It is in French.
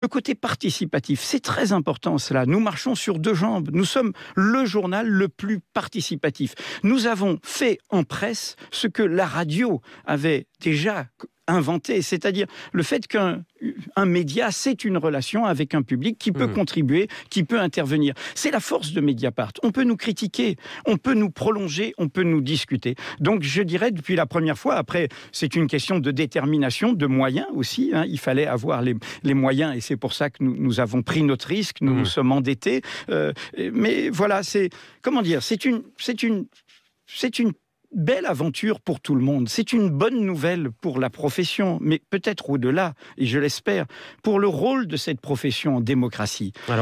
Le côté participatif, c'est très important cela. Nous marchons sur deux jambes. Nous sommes le journal le plus participatif. Nous avons fait en presse ce que la radio avait déjà inventé, c'est-à-dire le fait qu'un média, c'est une relation avec un public qui peut mmh. contribuer, qui peut intervenir. C'est la force de Mediapart. On peut nous critiquer, on peut nous prolonger, on peut nous discuter. Donc je dirais, depuis la première fois, après, c'est une question de détermination, de moyens aussi. Hein. il fallait avoir les, moyens et c'est pour ça que nous, avons pris notre risque, nous mmh. nous sommes endettés. Euh, mais voilà, c'est, comment dire, c'est une, c'est une, c'est une belle aventure pour tout le monde. C'est une bonne nouvelle pour la profession, mais peut-être au-delà, et je l'espère, pour le rôle de cette profession en démocratie.